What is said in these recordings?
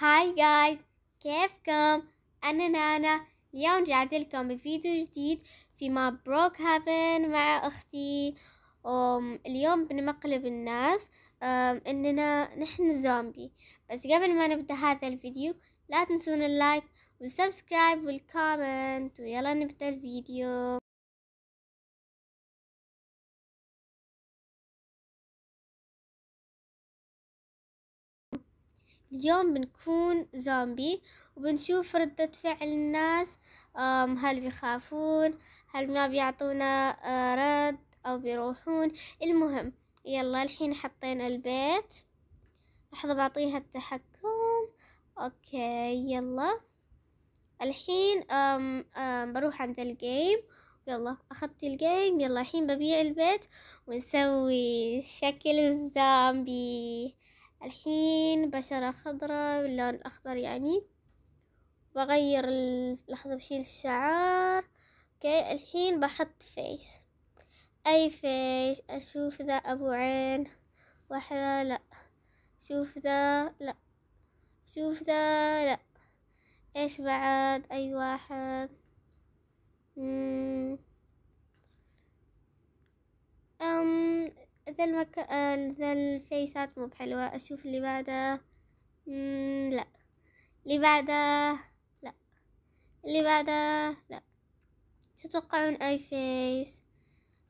هاي جايز كيفكم انا نانا اليوم جعت لكم بفيديو جديد في ما بروك هافن مع اختي اليوم بنمقلب الناس اننا نحن زومبي بس قبل ما نبدا هذا الفيديو لا تنسون اللايك والسبسكرايب والكومنت ويلا نبدا الفيديو اليوم بنكون زومبي وبنشوف ردة فعل الناس هل بيخافون هل ما بيعطونا آه، رد أو بيروحون المهم يلا الحين حطينا البيت لحظة بعطيها التحكم أوكي يلا الحين أم أم بروح عند الجيم يلا أخذت الجيم يلا الحين ببيع البيت ونسوي شكل الزومبي الحين بشرة خضراء باللون الأخضر يعني بغير لحظة بشيل الشعر اوكي الحين بحط فيس أي فيس أشوف ذا أبو عين واحدة لأ شوف ذا لأ شوف ذا لأ ايش بعد أي واحد مم. ذا المك... آه، ذا الفيسات مو بحلوة أشوف اللي بعده لا اللي بعده لا اللي بعده لا تتوقعون أي فيس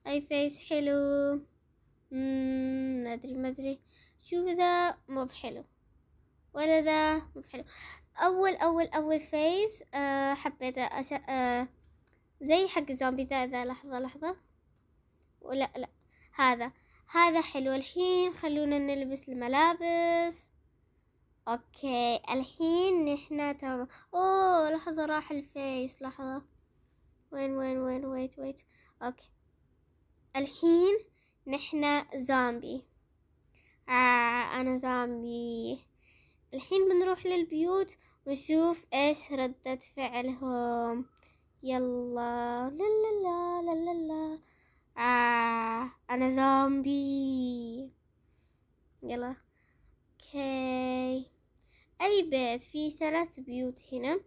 أي فيس حلو ما أدري ما أدري شوف ذا مو بحلو ولا ذا مو بحلو أول أول أول فيس أه حبيته أش... أه زي حق الزومبي ذا ذا لحظة لحظة ولا لا هذا هذا حلو الحين خلونا نلبس الملابس اوكي الحين نحنا تمام اوه لحظة راح الفيس لحظة وين وين وين ويت ويت اوكي الحين نحنا زومبي آه انا زومبي الحين بنروح للبيوت ونشوف ايش ردة فعلهم يلا لا لا لا لا لا, لا. آه أنا زومبي يلا أوكي أي بيت في ثلاث بيوت هنا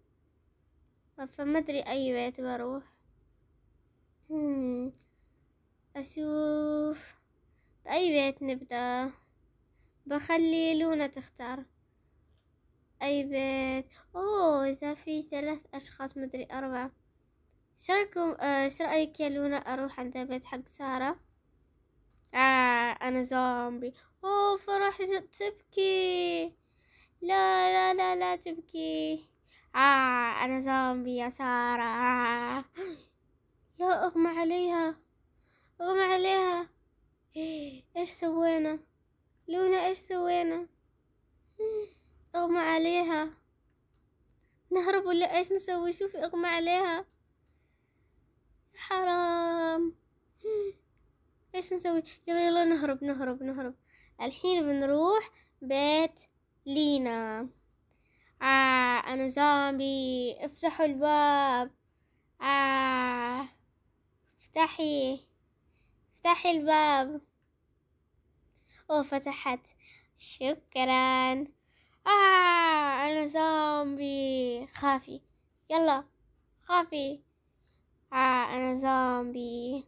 فما أدري أي بيت بروح hmm. أشوف بأي بيت نبدأ بخلي لونا تختار أي بيت أوه إذا في ثلاث أشخاص مدري أربعة ايش رايكم آه، ايش رايك يا لونا اروح عند البيت حق ساره آه انا زومبي اوه فرح تبكي لا لا لا لا تبكي آه أنا زومبي يا سارة آه. لا أغمى عليها أغمى عليها إيش سوينا لونا إيش سوينا أغمى عليها نهرب ولا إيش نسوي شوفي أغمى عليها حرام ايش نسوي يلا يلا نهرب نهرب نهرب الحين بنروح بيت لينا آه انا زومبي افتحوا الباب آه افتحي افتحي الباب اوه فتحت شكرا آه أنا زومبي خافي يلا خافي آه أنا زومبي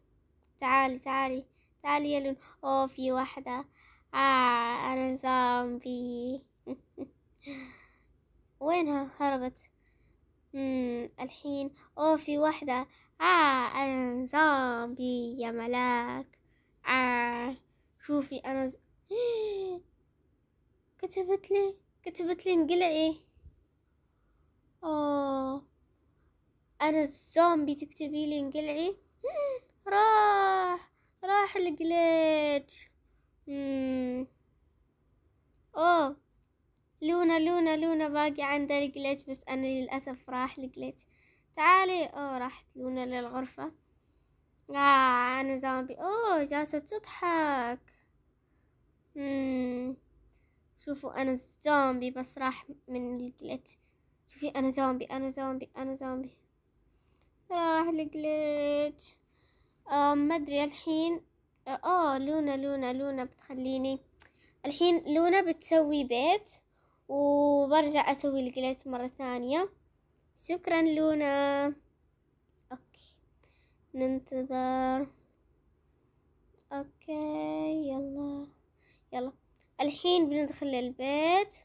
تعالي تعالي تعالي يا لون أوه في واحدة آه أنا زومبي وينها هربت مم الحين أوه في واحدة آه أنا زومبي يا ملاك آه شوفي أنا ز... كتبت لي كتبت لي انقلعي أوه انا الزومبي تكتبي لي انقلعي راح راح الجليتش اوه لونا لونا لونا باقي عندها الجليتش بس انا للاسف راح الجليتش تعالي اوه راحت لونا للغرفة آه انا زومبي اوه جالسة تضحك شوفوا انا الزومبي بس راح من الجليتش شوفي انا زومبي انا زومبي انا زومبي راح الجليتش آه ما ادري الحين اه لونا لونا لونا بتخليني الحين لونا بتسوي بيت وبرجع اسوي الجليتش مرة ثانية شكرا لونا اوكي ننتظر اوكي يلا يلا الحين بندخل البيت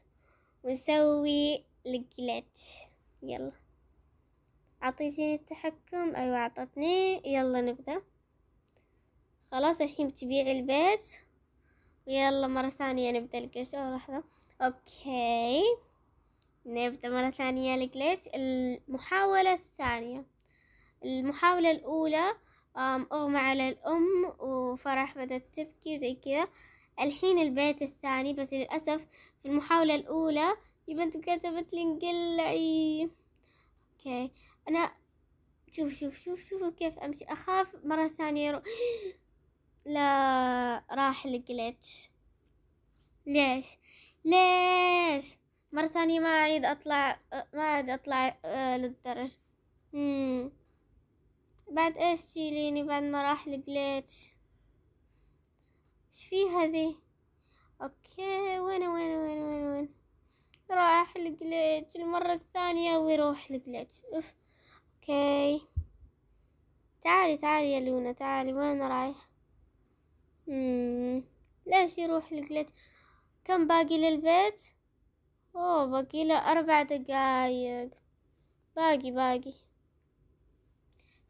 ونسوي الجليتش يلا عطيتيني التحكم أيوة عطتني يلا نبدا خلاص الحين بتبيعي البيت ويلا مرة ثانية نبدا القرش او لحظة اوكي نبدا مرة ثانية القليت المحاولة الثانية المحاولة الاولى اغمى على الام وفرح بدأت تبكي وزي كذا الحين البيت الثاني بس للأسف في المحاولة الأولى البنت كتبت لي انقلعي اوكي انا شوف شوف شوف شوفوا كيف امشي اخاف مرة ثانية يرو... لا راح الجليتش ليش ليش مرة ثانية ما اعيد اطلع ما اعيد اطلع آه، للدرج مم. بعد ايش تشيليني بعد ما راح الجليتش ايش في اوكي وين وين وين وين وين راح الجليتش المرة الثانية ويروح الجليتش اوف اوكي تعالي تعالي يا لونا تعالي وين رايح ليش يروح الجليتش كم باقي للبيت اوه باقي له اربع دقايق باقي باقي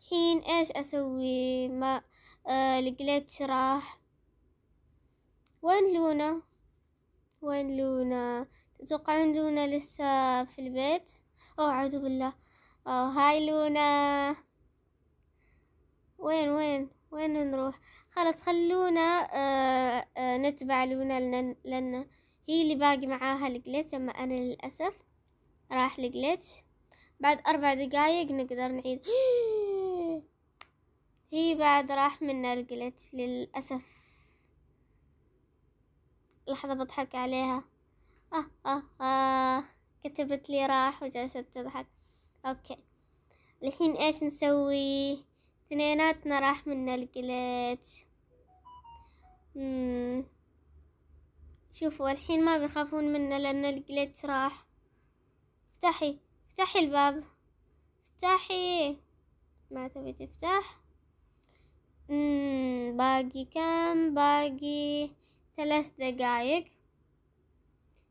حين ايش اسوي ما آه الجليتش راح وين لونا وين لونا تتوقعون لونا لسه في البيت اوه اعوذ بالله اه هاي لونا وين وين وين نروح خلاص خلونا آه آه نتبع لونا لأن, لنا هي اللي باقي معاها الجليتش أما أنا للأسف راح الجليتش بعد أربع دقايق نقدر نعيد هي بعد راح منا الجليتش للأسف لحظة بضحك عليها آه آه آه كتبت لي راح وجالسة تضحك اوكي الحين ايش نسوي اثنيناتنا راح من الجليتش شوفوا الحين ما بيخافون منا لان الجليتش راح افتحي افتحي الباب افتحي ما تبي تفتح باقي كم باقي ثلاث دقايق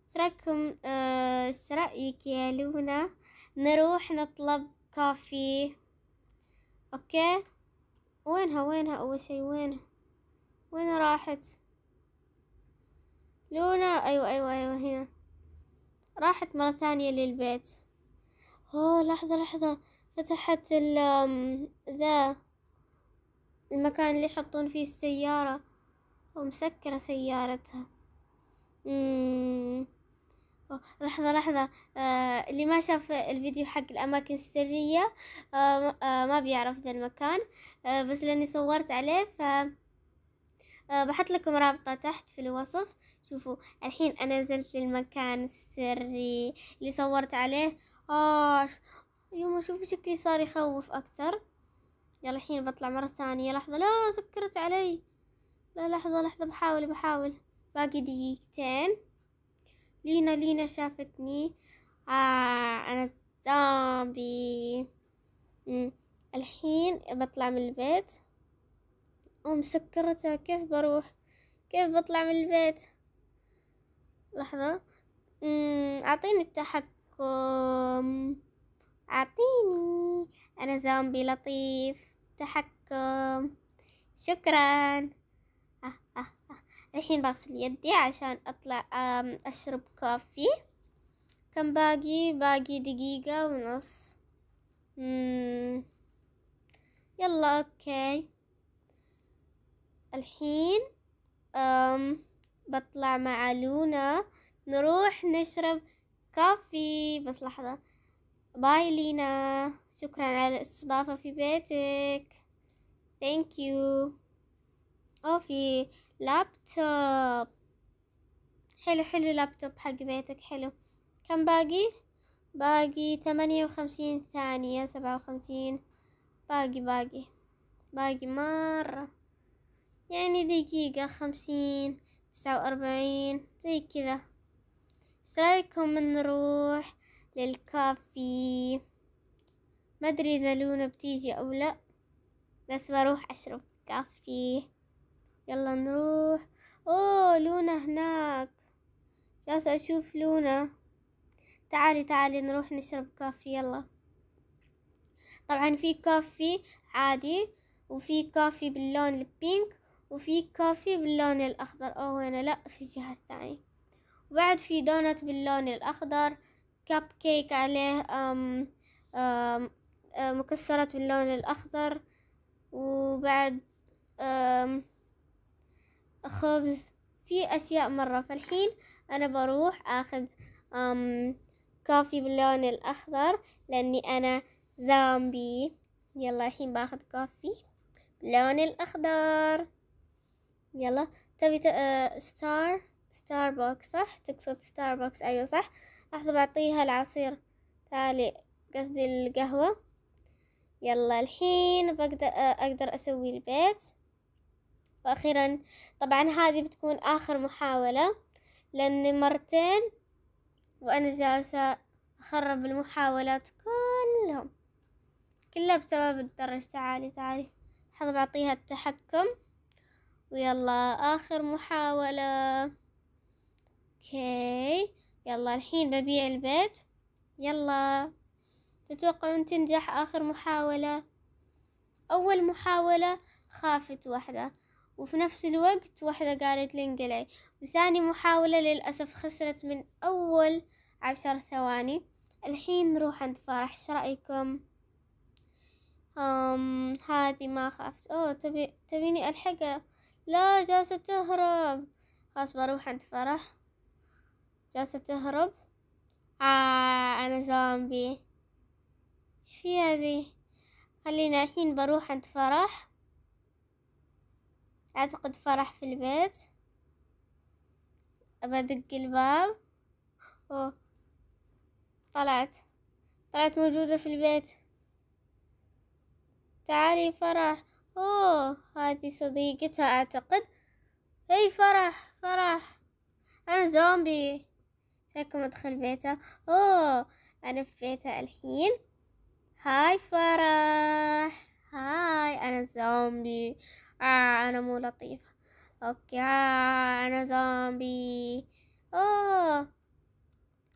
ايش رايكم آه، ايش رايك يا لونا نروح نطلب كافي اوكي وينها وينها اول شي وينها وين راحت لونا ايوه ايوه ايوه هنا راحت مرة ثانية للبيت اوه لحظة لحظة فتحت ال ذا المكان اللي يحطون فيه السيارة ومسكرة سيارتها مم. لحظة لحظة آه اللي ما شاف الفيديو حق الأماكن السرية آه آه ما بيعرف ذا المكان آه بس لأني صورت عليه ف آه بحط لكم رابطة تحت في الوصف شوفوا الحين أنا نزلت للمكان السري اللي صورت عليه آه يوم أشوف شكلي صار يخوف أكتر يلا الحين بطلع مرة ثانية لحظة لا سكرت علي لا لحظة لحظة بحاول بحاول باقي دقيقتين لينا لينا شافتني آه أنا زومبي الحين بطلع من البيت سكرتها كيف بروح كيف بطلع من البيت لحظة أعطيني التحكم أعطيني أنا زومبي لطيف تحكم شكرا الحين بغسل يدي عشان أطلع أشرب كافي كم باقي باقي دقيقة ونص يلا أوكي الحين أم بطلع مع لونا نروح نشرب كافي بس لحظة باي لينا شكرا على الاستضافة في بيتك thank you في لابتوب حلو حلو لابتوب حق بيتك حلو كم باقي باقي ثمانية وخمسين ثانية سبعة وخمسين باقي باقي باقي مرة يعني دقيقة خمسين تسعة وأربعين زي كذا ايش رايكم نروح للكافي ما ادري اذا لونا بتيجي او لا بس بروح اشرب كافي يلا نروح اوه لونا هناك جالسة اشوف لونا تعالي تعالي نروح نشرب كافي يلا طبعا في كافي عادي وفي كافي باللون البينك وفي كافي باللون الاخضر اوه وين لا في الجهة الثانية وبعد في دونت باللون الاخضر كاب كيك عليه أم أم مكسرات باللون الاخضر وبعد أم خبز في أشياء مرة فالحين أنا بروح أخذ أم كوفي باللون الأخضر لأني أنا زامبي يلا الحين باخذ كوفي باللون الأخضر يلا تبي ستار آه، ستاربكس صح تقصد ستاربكس أيوة صح لحظة بعطيها العصير تالي قصدي القهوة يلا الحين بقدر آه، أقدر أسوي البيت واخيرا طبعا هذه بتكون اخر محاولة لاني مرتين وانا جالسة اخرب المحاولات كلهم كلها بسبب الدرج تعالي تعالي حظ بعطيها التحكم ويلا اخر محاولة اوكي يلا الحين ببيع البيت يلا تتوقعون تنجح اخر محاولة اول محاولة خافت واحدة وفي نفس الوقت واحدة قالت لي انقلعي وثاني محاولة للأسف خسرت من أول عشر ثواني الحين نروح عند فرح شو رأيكم أم هذه ما خفت أوه تبي تبيني ألحقها لا جالسة تهرب خلاص بروح عند فرح جالسة تهرب آه أنا زومبي شو في هذه خلينا الحين بروح عند فرح أعتقد فرح في البيت بدق الباب أوه. طلعت طلعت موجودة في البيت تعالي فرح أوه هذه صديقتها أعتقد هي فرح فرح أنا زومبي شكلكم أدخل بيتها أوه أنا في بيتها الحين هاي فرح هاي أنا زومبي آه أنا مو لطيفة أوكي آه أنا زومبي أوه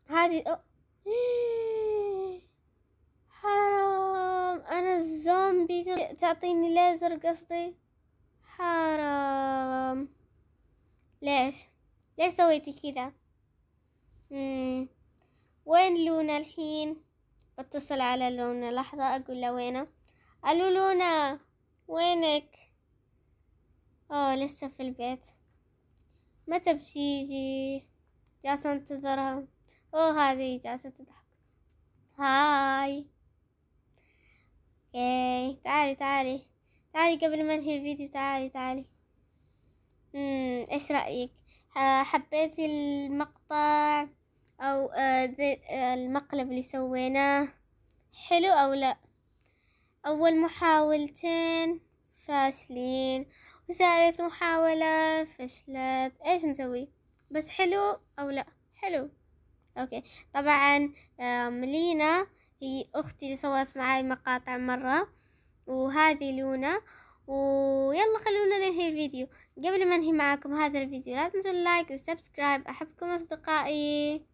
هذه أوه. حرام أنا الزومبي تعطيني ليزر قصدي حرام ليش ليش سويتي كذا وين لونا الحين بتصل على لونا لحظة أقول لها وينه ألو لونا وينك اه لسه في البيت متى بتيجي جالسة انتظرها اوه هذه جالسة تضحك هاي اوكي تعالي تعالي تعالي قبل ما انهي الفيديو تعالي تعالي امم ايش رأيك حبيتي المقطع او آه، آه، المقلب اللي سويناه حلو او لا اول محاولتين فاشلين وثالث محاولة فشلت ايش نسوي بس حلو او لا حلو اوكي طبعا لينا هي اختي اللي سوت معاي مقاطع مرة وهذه لونا ويلا خلونا ننهي الفيديو قبل ما انهي معاكم هذا الفيديو لا تنسوا اللايك والسبسكرايب احبكم اصدقائي